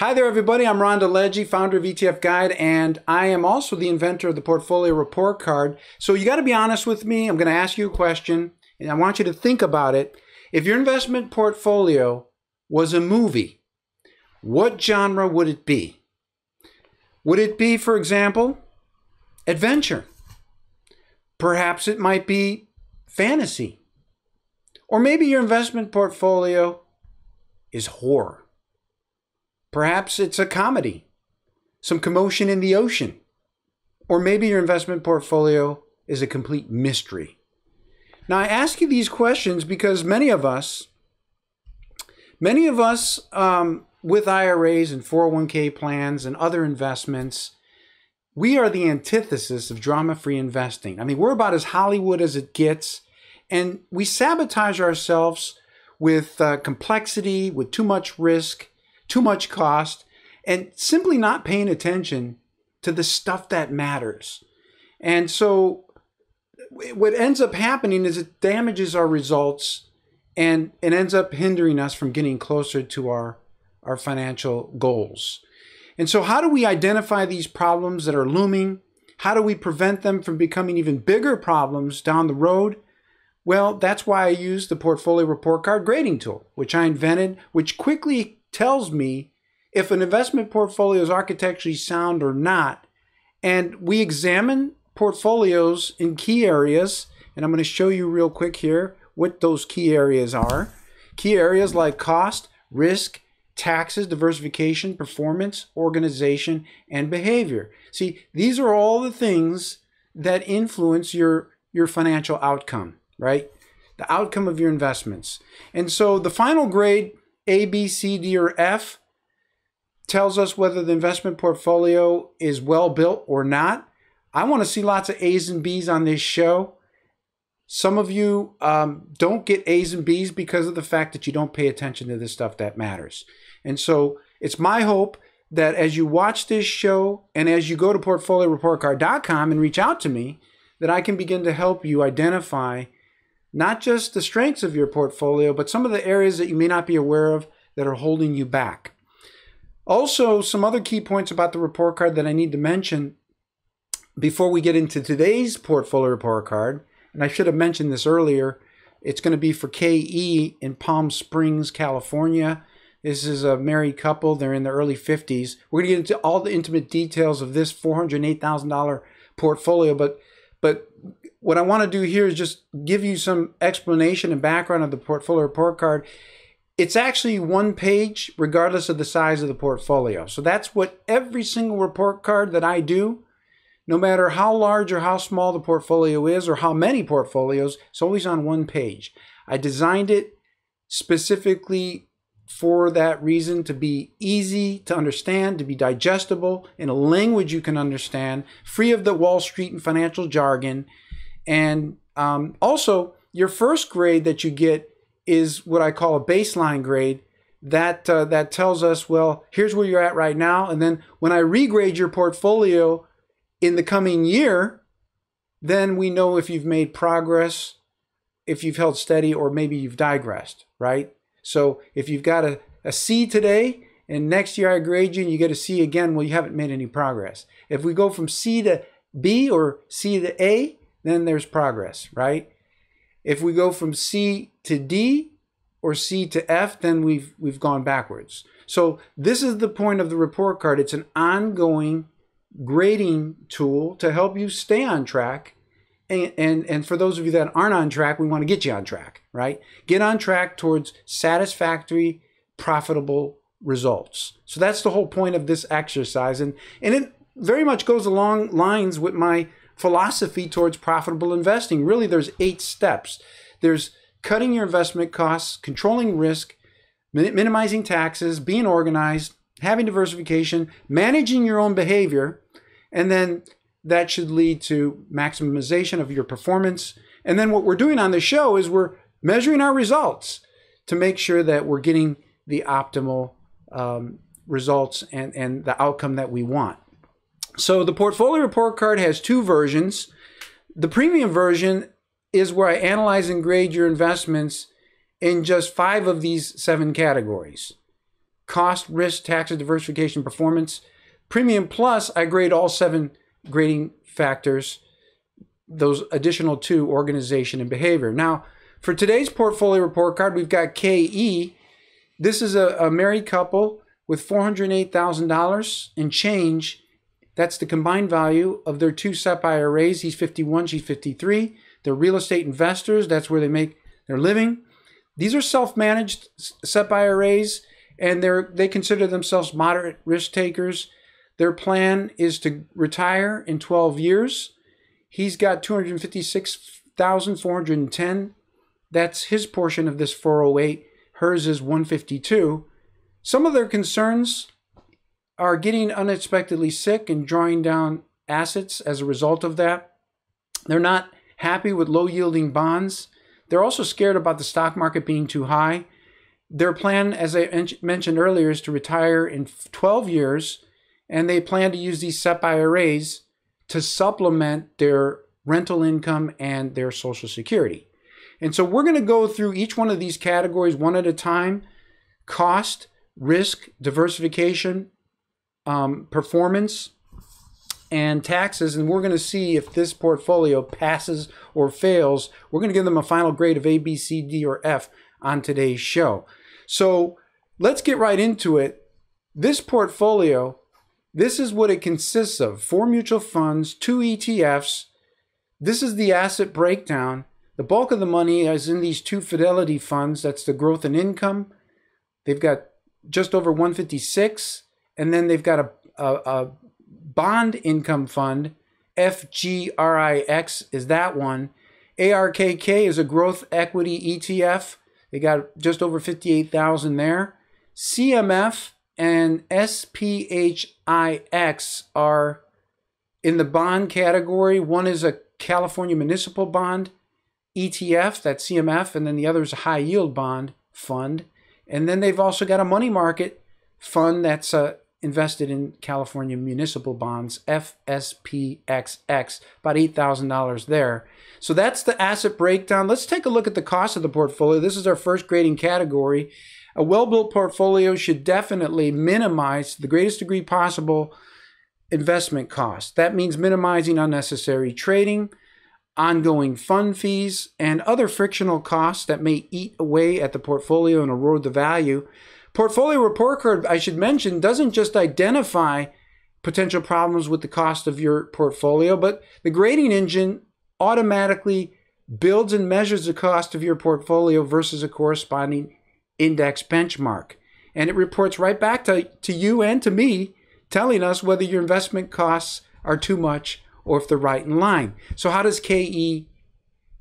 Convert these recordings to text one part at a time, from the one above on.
Hi there, everybody. I'm Rhonda Legge, founder of ETF Guide, and I am also the inventor of the Portfolio Report Card. So you got to be honest with me. I'm going to ask you a question, and I want you to think about it. If your investment portfolio was a movie, what genre would it be? Would it be, for example, adventure? Perhaps it might be fantasy. Or maybe your investment portfolio is horror. Perhaps it's a comedy, some commotion in the ocean, or maybe your investment portfolio is a complete mystery. Now, I ask you these questions because many of us, many of us um, with IRAs and 401k plans and other investments, we are the antithesis of drama free investing. I mean, we're about as Hollywood as it gets, and we sabotage ourselves with uh, complexity, with too much risk, too much cost, and simply not paying attention to the stuff that matters. And so what ends up happening is it damages our results and it ends up hindering us from getting closer to our, our financial goals. And so, how do we identify these problems that are looming? How do we prevent them from becoming even bigger problems down the road? Well, that's why I use the portfolio report card grading tool, which I invented, which quickly tells me if an investment portfolio is architecturally sound or not. And we examine portfolios in key areas, and I'm going to show you real quick here what those key areas are. Key areas like cost, risk, taxes, diversification, performance, organization, and behavior. See, these are all the things that influence your, your financial outcome, right? The outcome of your investments. And so the final grade a, B, C, D, or F tells us whether the investment portfolio is well built or not. I want to see lots of A's and B's on this show. Some of you um, don't get A's and B's because of the fact that you don't pay attention to the stuff that matters. And so it's my hope that as you watch this show and as you go to portfolioreportcard.com and reach out to me, that I can begin to help you identify not just the strengths of your portfolio, but some of the areas that you may not be aware of that are holding you back. Also, some other key points about the report card that I need to mention before we get into today's portfolio report card, and I should have mentioned this earlier, it's going to be for KE in Palm Springs, California. This is a married couple. They're in their early 50s. We're going to get into all the intimate details of this $408,000 portfolio, but but what I want to do here is just give you some explanation and background of the portfolio report card. It's actually one page, regardless of the size of the portfolio. So that's what every single report card that I do, no matter how large or how small the portfolio is or how many portfolios, it's always on one page. I designed it specifically for that reason to be easy to understand, to be digestible in a language you can understand, free of the Wall Street and financial jargon. And um, also, your first grade that you get is what I call a baseline grade. That uh, that tells us, well, here's where you're at right now, and then when I regrade your portfolio in the coming year, then we know if you've made progress, if you've held steady, or maybe you've digressed, right? So if you've got a, a C today, and next year I grade you and you get a C again, well, you haven't made any progress. If we go from C to B or C to A, then there's progress, right? If we go from C to D or C to F, then we've we've gone backwards. So this is the point of the report card. It's an ongoing grading tool to help you stay on track. And, and, and for those of you that aren't on track, we want to get you on track, right? Get on track towards satisfactory, profitable results. So that's the whole point of this exercise. And, and it very much goes along lines with my philosophy towards profitable investing. Really, there's eight steps. There's cutting your investment costs, controlling risk, minimizing taxes, being organized, having diversification, managing your own behavior, and then that should lead to maximization of your performance. And then what we're doing on the show is we're measuring our results to make sure that we're getting the optimal um, results and, and the outcome that we want. So the portfolio report card has two versions. The premium version is where I analyze and grade your investments in just five of these seven categories cost, risk, taxes, diversification, performance. Premium Plus, I grade all seven grading factors, those additional two organization and behavior. Now, for today's portfolio report card, we've got KE. This is a, a married couple with $408,000 in change that's the combined value of their two SEP IRAs. He's 51, she's 53. They're real estate investors. That's where they make their living. These are self-managed SEP IRAs, and they're they consider themselves moderate risk takers. Their plan is to retire in 12 years. He's got 256,410. That's his portion of this 408. Hers is 152. Some of their concerns are getting unexpectedly sick and drawing down assets as a result of that. They're not happy with low yielding bonds. They're also scared about the stock market being too high. Their plan, as I mentioned earlier, is to retire in 12 years, and they plan to use these SEP IRAs to supplement their rental income and their Social Security. And so we're going to go through each one of these categories one at a time cost, risk, diversification, um, performance and taxes, and we're going to see if this portfolio passes or fails. We're going to give them a final grade of A, B, C, D, or F on today's show. So let's get right into it. This portfolio, this is what it consists of four mutual funds, two ETFs. This is the asset breakdown. The bulk of the money is in these two Fidelity funds that's the growth and income. They've got just over 156 and then they've got a, a, a bond income fund, FGRIX is that one. ARKK is a growth equity ETF. They got just over 58,000 there. CMF and SPHIX are in the bond category. One is a California municipal bond ETF, that's CMF, and then the other is a high yield bond fund. And then they've also got a money market fund that's uh, invested in California municipal bonds, FSPXX, about $8,000 there. So that's the asset breakdown. Let's take a look at the cost of the portfolio. This is our first grading category. A well-built portfolio should definitely minimize to the greatest degree possible investment costs. That means minimizing unnecessary trading, ongoing fund fees, and other frictional costs that may eat away at the portfolio and erode the value. Portfolio report card, I should mention, doesn't just identify potential problems with the cost of your portfolio, but the grading engine automatically builds and measures the cost of your portfolio versus a corresponding index benchmark. And it reports right back to, to you and to me, telling us whether your investment costs are too much or if they're right in line. So, how does KE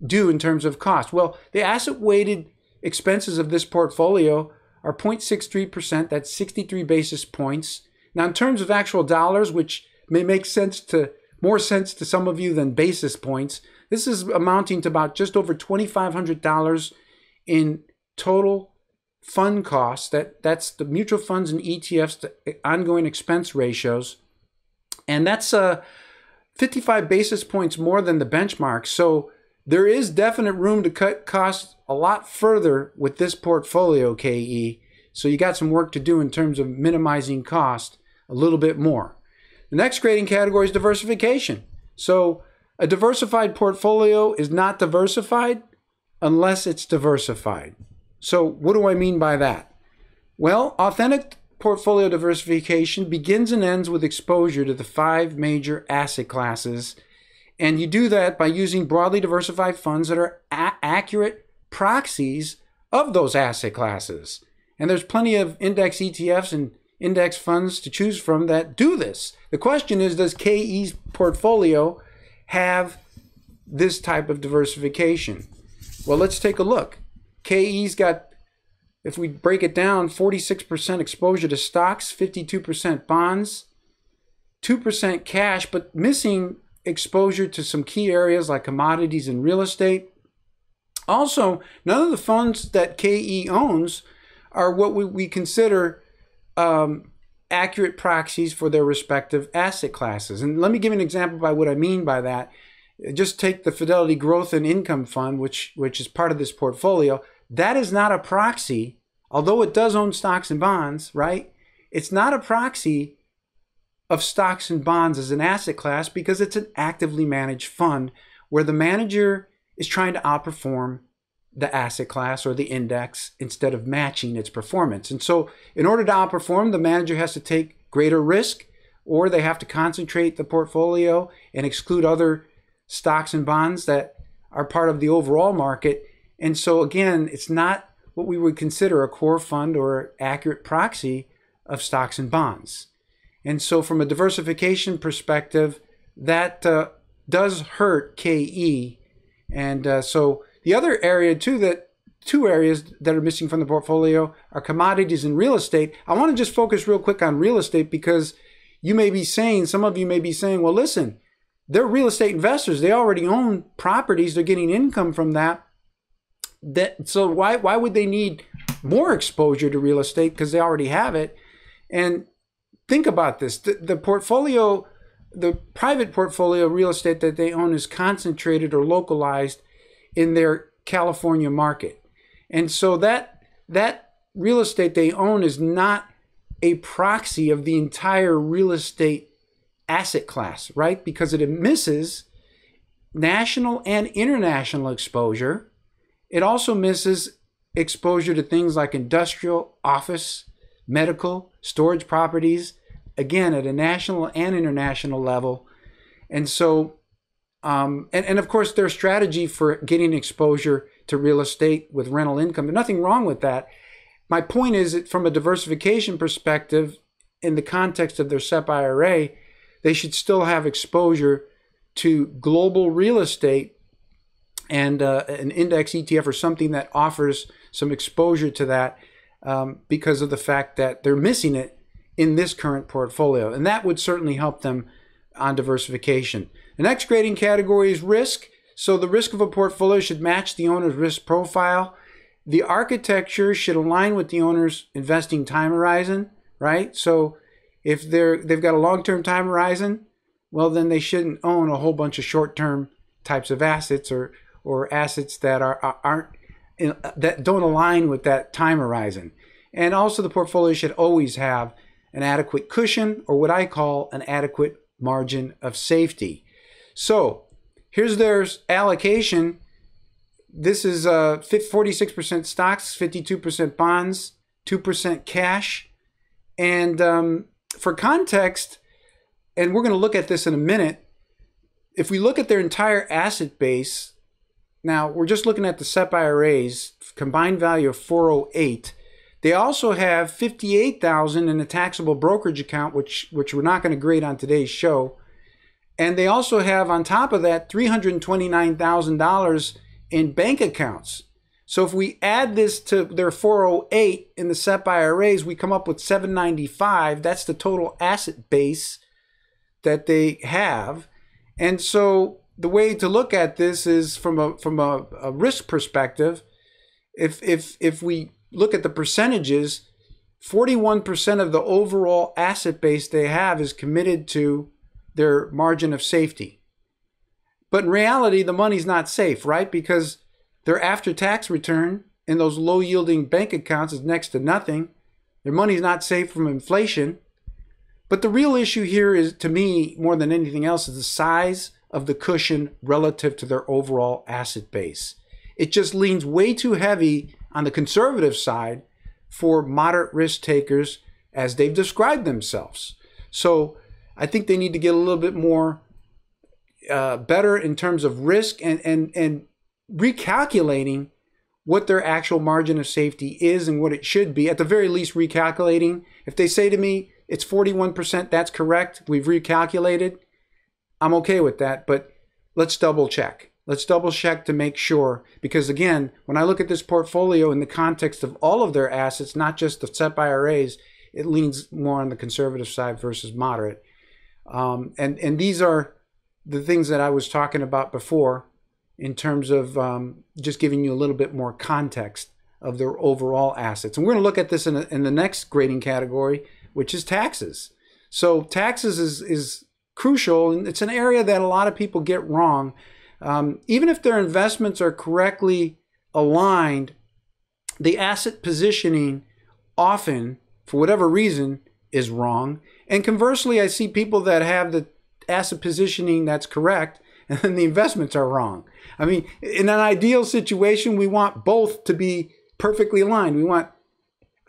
do in terms of cost? Well, the asset weighted expenses of this portfolio are 0.63%. That's 63 basis points. Now, in terms of actual dollars, which may make sense to more sense to some of you than basis points, this is amounting to about just over $2,500 in total fund costs. That that's the mutual funds and ETFs, the ongoing expense ratios, and that's uh, 55 basis points more than the benchmark. So there is definite room to cut costs a lot further with this portfolio, KE. So you got some work to do in terms of minimizing cost a little bit more. The next grading category is diversification. So a diversified portfolio is not diversified unless it's diversified. So what do I mean by that? Well, authentic portfolio diversification begins and ends with exposure to the five major asset classes and you do that by using broadly diversified funds that are accurate proxies of those asset classes. And there's plenty of index ETFs and index funds to choose from that do this. The question is does KE's portfolio have this type of diversification? Well, let's take a look. KE's got, if we break it down, 46% exposure to stocks, 52% bonds, 2% cash, but missing exposure to some key areas like commodities and real estate. Also, none of the funds that KE owns are what we, we consider um, accurate proxies for their respective asset classes. And let me give an example by what I mean by that. Just take the Fidelity Growth and Income Fund, which, which is part of this portfolio. That is not a proxy, although it does own stocks and bonds, right? It's not a proxy of stocks and bonds as an asset class because it's an actively managed fund where the manager is trying to outperform the asset class or the index instead of matching its performance. And so, in order to outperform, the manager has to take greater risk or they have to concentrate the portfolio and exclude other stocks and bonds that are part of the overall market. And so, again, it's not what we would consider a core fund or accurate proxy of stocks and bonds. And so, from a diversification perspective, that uh, does hurt KE. And uh, so, the other area too that two areas that are missing from the portfolio are commodities and real estate. I want to just focus real quick on real estate because you may be saying, some of you may be saying, well, listen, they're real estate investors. They already own properties. They're getting income from that. That so why why would they need more exposure to real estate because they already have it? And think about this. The, the portfolio, the private portfolio real estate that they own is concentrated or localized in their California market. And so that that real estate they own is not a proxy of the entire real estate asset class, right? Because it misses national and international exposure. It also misses exposure to things like industrial, office, medical, storage properties, again at a national and international level. And so, um, and, and of course, their strategy for getting exposure to real estate with rental income, there's nothing wrong with that. My point is that from a diversification perspective, in the context of their SEP IRA, they should still have exposure to global real estate and uh, an index ETF or something that offers some exposure to that um, because of the fact that they're missing it in this current portfolio. And that would certainly help them on diversification. The next grading category is risk. So the risk of a portfolio should match the owner's risk profile. The architecture should align with the owner's investing time horizon, right? So if they're they've got a long-term time horizon, well then they shouldn't own a whole bunch of short-term types of assets or or assets that are, are not in, uh, that don't align with that time horizon. And also the portfolio should always have an adequate cushion, or what I call an adequate margin of safety. So here's their allocation. This is uh, 46% stocks, 52% bonds, 2% cash. And um, for context, and we're going to look at this in a minute, if we look at their entire asset base, now we're just looking at the SEP IRAs, combined value of 408. They also have 58,000 in a taxable brokerage account, which, which we're not going to grade on today's show. And they also have on top of that $329,000 in bank accounts. So if we add this to their 408 in the SEP IRAs, we come up with 795. That's the total asset base that they have. And so the way to look at this is from a from a, a risk perspective, if if if we look at the percentages, 41% of the overall asset base they have is committed to their margin of safety. But in reality, the money's not safe, right? Because their after tax return in those low yielding bank accounts is next to nothing. Their money's not safe from inflation. But the real issue here is, to me, more than anything else, is the size of the cushion relative to their overall asset base. It just leans way too heavy on the conservative side for moderate risk takers as they've described themselves. So I think they need to get a little bit more uh, better in terms of risk and, and, and recalculating what their actual margin of safety is and what it should be. At the very least, recalculating. If they say to me, it's 41%, that's correct, we've recalculated, I'm okay with that, but let's double check. Let's double check to make sure. Because again, when I look at this portfolio in the context of all of their assets, not just the SEP IRAs, it leans more on the conservative side versus moderate. Um, and, and these are the things that I was talking about before in terms of um, just giving you a little bit more context of their overall assets. And we're going to look at this in, a, in the next grading category, which is taxes. So taxes is, is crucial, and it's an area that a lot of people get wrong um, even if their investments are correctly aligned, the asset positioning often, for whatever reason, is wrong. And conversely, I see people that have the asset positioning that's correct and then the investments are wrong. I mean, in an ideal situation, we want both to be perfectly aligned. We want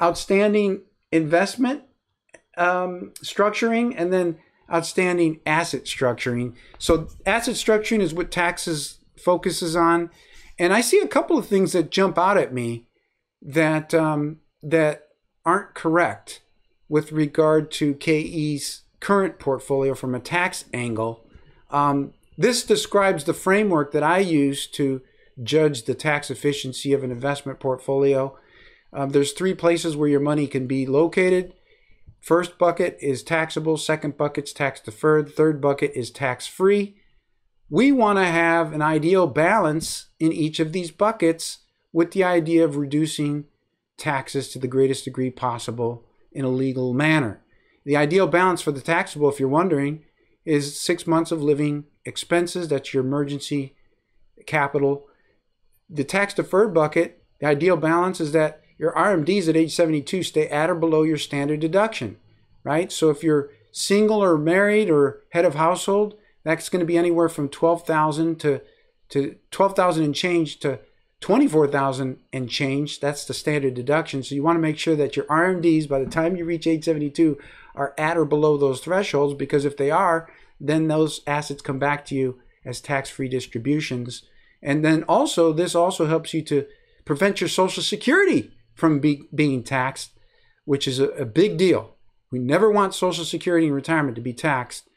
outstanding investment um, structuring and then outstanding asset structuring. So asset structuring is what taxes focuses on, and I see a couple of things that jump out at me that um, that aren't correct with regard to KE's current portfolio from a tax angle. Um, this describes the framework that I use to judge the tax efficiency of an investment portfolio. Um, there's three places where your money can be located First bucket is taxable, second bucket's tax deferred, third bucket is tax free. We want to have an ideal balance in each of these buckets with the idea of reducing taxes to the greatest degree possible in a legal manner. The ideal balance for the taxable, if you're wondering, is six months of living expenses. That's your emergency capital. The tax deferred bucket, the ideal balance is that your RMDs at age 72 stay at or below your standard deduction, right? So if you're single or married or head of household, that's going to be anywhere from 12,000 to to 12,000 and change to 24,000 and change. That's the standard deduction. So you want to make sure that your RMDs by the time you reach age 72 are at or below those thresholds because if they are, then those assets come back to you as tax-free distributions. And then also this also helps you to prevent your social security from be, being taxed, which is a, a big deal. We never want Social Security and retirement to be taxed.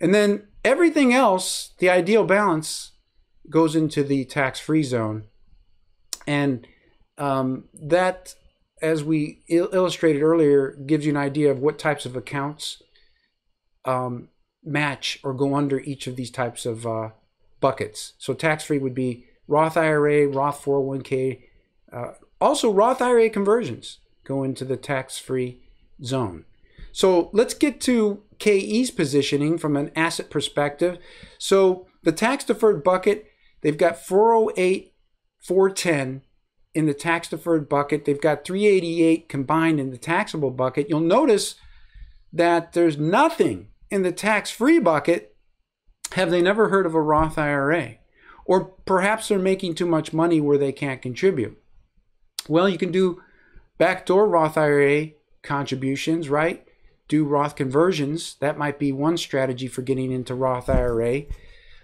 And then everything else, the ideal balance, goes into the tax free zone. And um, that, as we il illustrated earlier, gives you an idea of what types of accounts um, match or go under each of these types of uh, buckets. So tax free would be Roth IRA, Roth 401k, uh, also, Roth IRA conversions go into the tax-free zone. So let's get to KE's positioning from an asset perspective. So the tax deferred bucket, they've got 408, 410 in the tax deferred bucket. They've got 388 combined in the taxable bucket. You'll notice that there's nothing in the tax free bucket. Have they never heard of a Roth IRA? Or perhaps they're making too much money where they can't contribute. Well, you can do backdoor Roth IRA contributions, right? Do Roth conversions. That might be one strategy for getting into Roth IRA.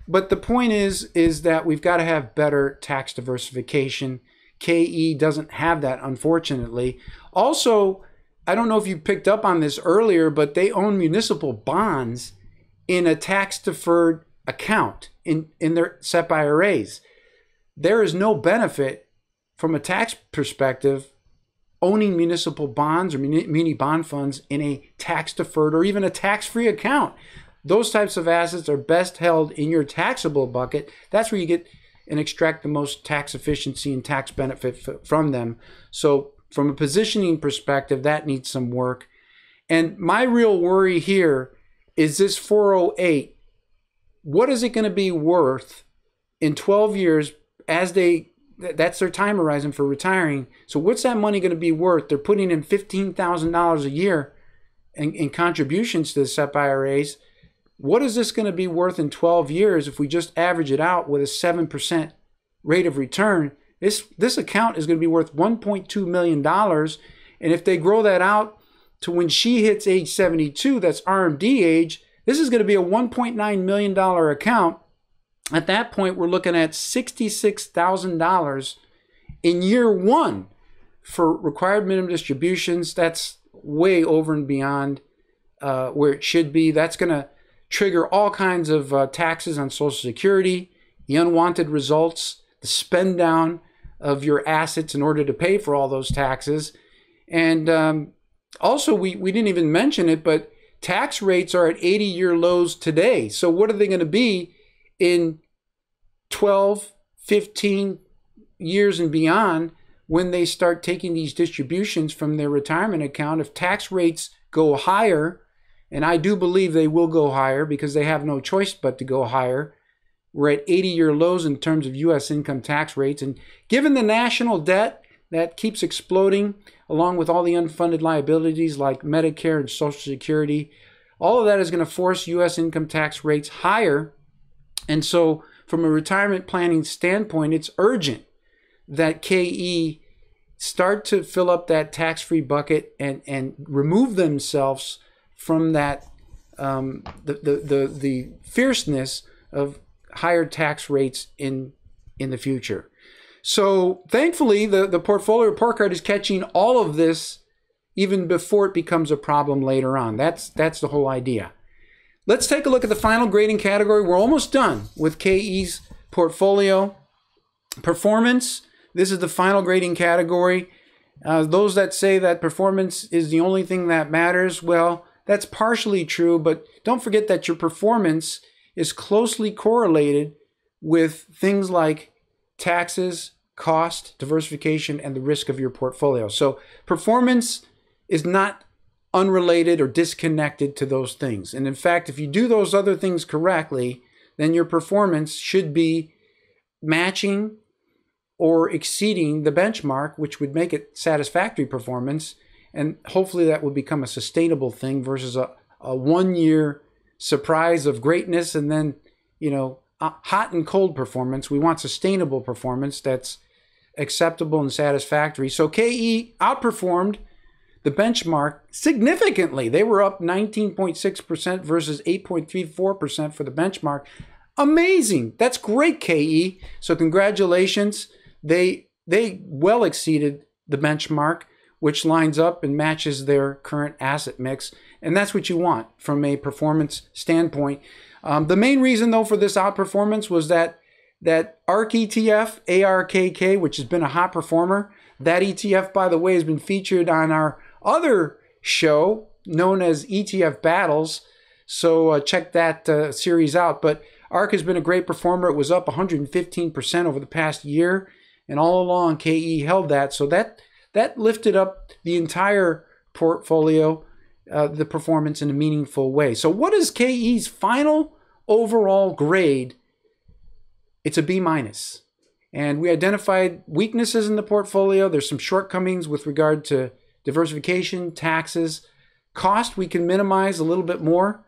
But the point is, is that we've got to have better tax diversification. KE doesn't have that, unfortunately. Also, I don't know if you picked up on this earlier, but they own municipal bonds in a tax deferred account in, in their SEP IRAs. There is no benefit from a tax perspective, owning municipal bonds or muni bond funds in a tax deferred or even a tax free account. Those types of assets are best held in your taxable bucket. That's where you get and extract the most tax efficiency and tax benefit from them. So, from a positioning perspective, that needs some work. And my real worry here is this 408. What is it going to be worth in 12 years as they that's their time horizon for retiring. So what's that money going to be worth? They're putting in fifteen thousand dollars a year in, in contributions to the SEP IRAs. What is this going to be worth in twelve years if we just average it out with a seven percent rate of return? This this account is going to be worth one point two million dollars, and if they grow that out to when she hits age seventy two, that's RMD age. This is going to be a $1.9 million account at that point, we're looking at $66,000 in year one for required minimum distributions. That's way over and beyond uh, where it should be. That's going to trigger all kinds of uh, taxes on Social Security, the unwanted results, the spend down of your assets in order to pay for all those taxes. And um, also, we, we didn't even mention it, but tax rates are at 80 year lows today. So, what are they going to be? in 12, 15 years and beyond when they start taking these distributions from their retirement account. If tax rates go higher, and I do believe they will go higher because they have no choice but to go higher. We're at 80 year lows in terms of U.S. income tax rates. And given the national debt that keeps exploding, along with all the unfunded liabilities like Medicare and Social Security, all of that is going to force U.S. income tax rates higher and so, from a retirement planning standpoint, it's urgent that KE start to fill up that tax free bucket and, and remove themselves from that um, the, the, the, the fierceness of higher tax rates in, in the future. So thankfully, the, the portfolio report card is catching all of this even before it becomes a problem later on. That's, that's the whole idea. Let's take a look at the final grading category. We're almost done with KE's portfolio. Performance, this is the final grading category. Uh, those that say that performance is the only thing that matters, well, that's partially true, but don't forget that your performance is closely correlated with things like taxes, cost, diversification, and the risk of your portfolio. So performance is not unrelated or disconnected to those things. And in fact, if you do those other things correctly, then your performance should be matching or exceeding the benchmark, which would make it satisfactory performance. And hopefully that would become a sustainable thing versus a, a one year surprise of greatness and then, you know, hot and cold performance. We want sustainable performance that's acceptable and satisfactory. So KE outperformed the benchmark significantly. They were up 19.6% versus 8.34% for the benchmark. Amazing. That's great, KE. So congratulations. They they well exceeded the benchmark, which lines up and matches their current asset mix. And that's what you want from a performance standpoint. Um, the main reason, though, for this outperformance was that that ARK ETF, ARKK, which has been a hot performer. That ETF, by the way, has been featured on our other show known as ETF Battles. So uh, check that uh, series out. But ARC has been a great performer. It was up 115% over the past year, and all along KE held that. So that that lifted up the entire portfolio, uh, the performance in a meaningful way. So what is KE's final overall grade? It's a B minus. And we identified weaknesses in the portfolio. There's some shortcomings with regard to diversification, taxes, cost we can minimize a little bit more.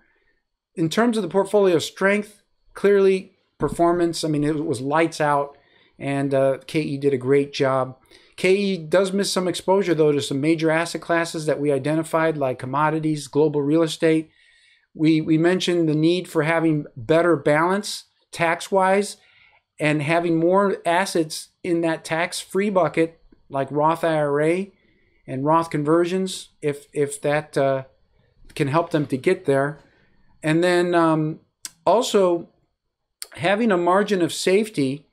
In terms of the portfolio strength, clearly performance, I mean, it was lights out, and uh, KE did a great job. KE does miss some exposure, though, to some major asset classes that we identified, like commodities, global real estate. We, we mentioned the need for having better balance tax wise and having more assets in that tax free bucket, like Roth IRA and Roth conversions if if that uh, can help them to get there, and then um, also having a margin of safety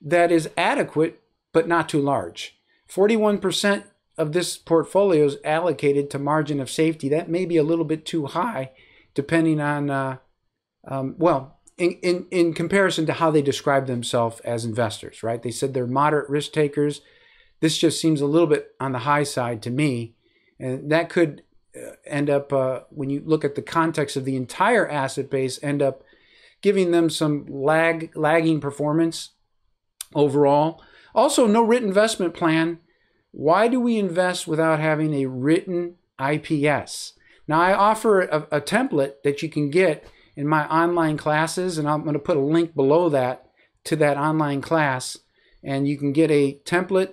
that is adequate but not too large. Forty-one percent of this portfolio is allocated to margin of safety. That may be a little bit too high, depending on uh, um, well. In, in, in comparison to how they describe themselves as investors, right? They said they're moderate risk takers this just seems a little bit on the high side to me. And that could uh, end up, uh, when you look at the context of the entire asset base, end up giving them some lag, lagging performance overall. Also, no written investment plan. Why do we invest without having a written IPS? Now, I offer a, a template that you can get in my online classes, and I'm going to put a link below that to that online class. And you can get a template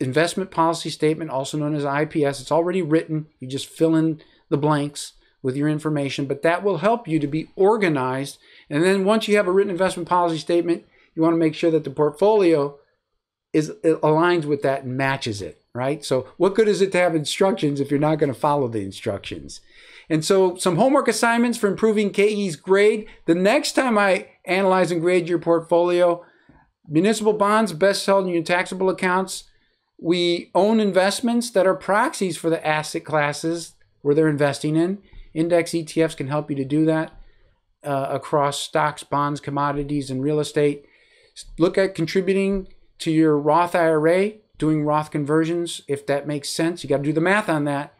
investment policy statement, also known as IPS. It's already written. You just fill in the blanks with your information, but that will help you to be organized. And then once you have a written investment policy statement, you want to make sure that the portfolio is aligns with that and matches it, right? So what good is it to have instructions if you're not going to follow the instructions? And so some homework assignments for improving KE's grade. The next time I analyze and grade your portfolio, municipal bonds, best held in your taxable accounts, we own investments that are proxies for the asset classes where they're investing in. Index ETFs can help you to do that uh, across stocks, bonds, commodities, and real estate. Look at contributing to your Roth IRA, doing Roth conversions if that makes sense. You got to do the math on that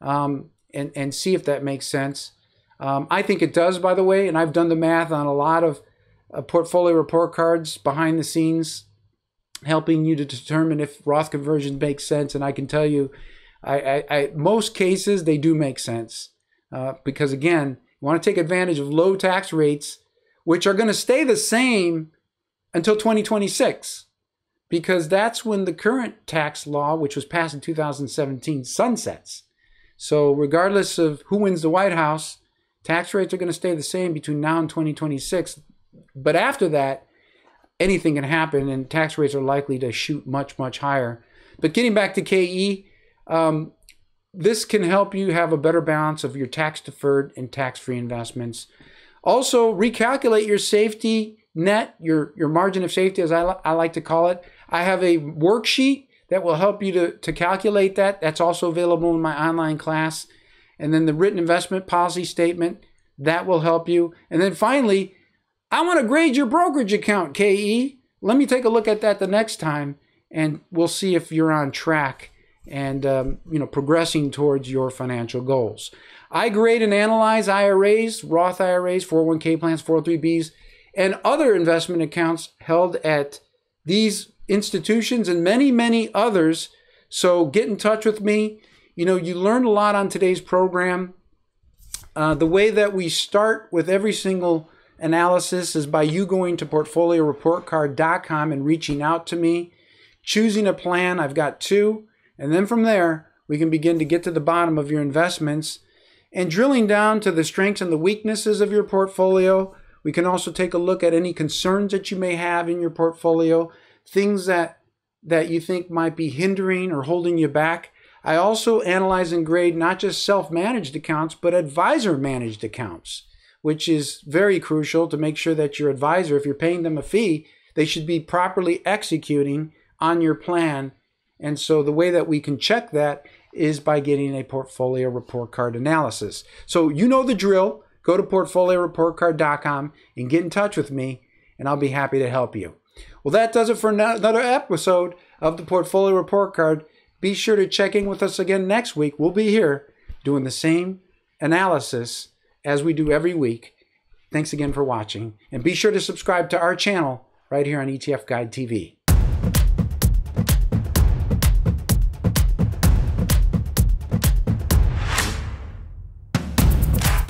um, and, and see if that makes sense. Um, I think it does, by the way, and I've done the math on a lot of uh, portfolio report cards behind the scenes helping you to determine if Roth conversions make sense. And I can tell you, I, I, I most cases they do make sense uh, because again, you want to take advantage of low tax rates, which are going to stay the same until 2026, because that's when the current tax law, which was passed in 2017, sunsets. So regardless of who wins the White House, tax rates are going to stay the same between now and 2026. But after that, anything can happen, and tax rates are likely to shoot much, much higher. But getting back to KE, um, this can help you have a better balance of your tax deferred and tax free investments. Also, recalculate your safety net, your, your margin of safety, as I, li I like to call it. I have a worksheet that will help you to, to calculate that. That's also available in my online class. And then the written investment policy statement, that will help you. And then finally, I want to grade your brokerage account, KE. Let me take a look at that the next time, and we'll see if you're on track and um, you know progressing towards your financial goals. I grade and analyze IRAs, Roth IRAs, 401k plans, 403bs, and other investment accounts held at these institutions and many, many others. So get in touch with me. You know, you learned a lot on today's program. Uh, the way that we start with every single analysis is by you going to portfolioreportcard.com and reaching out to me, choosing a plan. I've got two. And then from there, we can begin to get to the bottom of your investments and drilling down to the strengths and the weaknesses of your portfolio. We can also take a look at any concerns that you may have in your portfolio, things that that you think might be hindering or holding you back. I also analyze and grade not just self-managed accounts, but advisor managed accounts which is very crucial to make sure that your advisor, if you're paying them a fee, they should be properly executing on your plan. And so the way that we can check that is by getting a portfolio report card analysis. So you know the drill. Go to portfolioreportcard.com and get in touch with me, and I'll be happy to help you. Well, that does it for another episode of the Portfolio Report Card. Be sure to check in with us again next week. We'll be here doing the same analysis as we do every week. Thanks again for watching, and be sure to subscribe to our channel right here on ETF Guide TV.